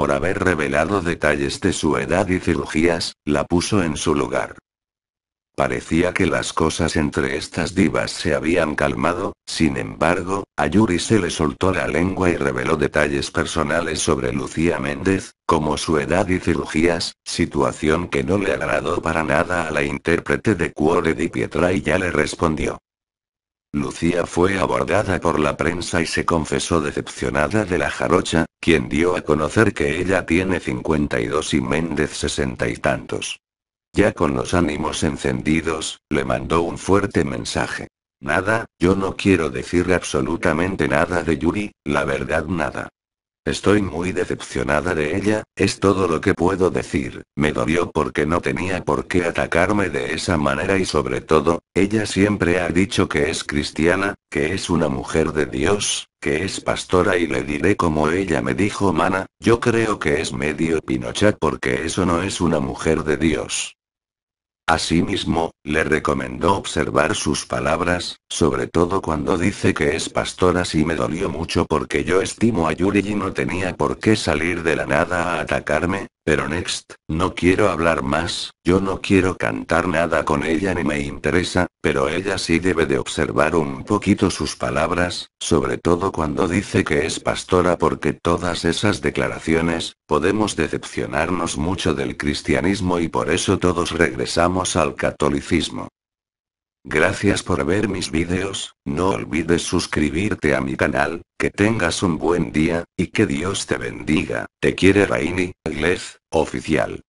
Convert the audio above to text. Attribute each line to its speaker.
Speaker 1: por haber revelado detalles de su edad y cirugías, la puso en su lugar. Parecía que las cosas entre estas divas se habían calmado, sin embargo, a Yuri se le soltó la lengua y reveló detalles personales sobre Lucía Méndez, como su edad y cirugías, situación que no le agradó para nada a la intérprete de Cuore di Pietra y ya le respondió. Lucía fue abordada por la prensa y se confesó decepcionada de la jarocha, quien dio a conocer que ella tiene 52 y Méndez sesenta y tantos. Ya con los ánimos encendidos, le mandó un fuerte mensaje. Nada, yo no quiero decir absolutamente nada de Yuri, la verdad nada. Estoy muy decepcionada de ella, es todo lo que puedo decir, me dolió porque no tenía por qué atacarme de esa manera y sobre todo, ella siempre ha dicho que es cristiana, que es una mujer de Dios, que es pastora y le diré como ella me dijo, mana, yo creo que es medio Pinochet porque eso no es una mujer de Dios. Asimismo, le recomendó observar sus palabras, sobre todo cuando dice que es pastora y me dolió mucho porque yo estimo a Yuri y no tenía por qué salir de la nada a atacarme, pero Next, no quiero hablar más, yo no quiero cantar nada con ella ni me interesa, pero ella sí debe de observar un poquito sus palabras, sobre todo cuando dice que es pastora porque todas esas declaraciones, podemos decepcionarnos mucho del cristianismo y por eso todos regresamos al catolicismo. Gracias por ver mis videos. no olvides suscribirte a mi canal, que tengas un buen día, y que Dios te bendiga, te quiere Raini, Inglés oficial.